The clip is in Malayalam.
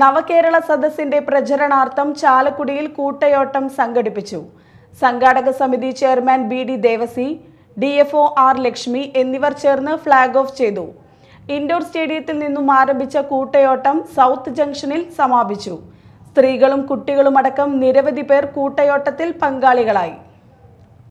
നവകേരള സദസ്സിന്റെ പ്രചരണാർത്ഥം ചാലക്കുടിയിൽ കൂട്ടയോട്ടം സംഘടിപ്പിച്ചു സംഘാടക സമിതി chairman B D Devasi D F R Lakshmi എന്നിവർ ചേർന്ന് ഫ്ളാഗ് ഓഫ് ചെയ്തു ഇൻഡോർ സ്റ്റേഡിയത്തിൽ നിന്നും ആരംഭിച്ച കൂട്ടയോട്ടം സൗത്ത് ജംഗ്ഷനിൽ സമാപിച്ചു സ്ത്രീകളും കുട്ടികളുമടക്കം നിരവധി പേർ കൂട്ടയോട്ടത്തിൽ പങ്കാളികളായി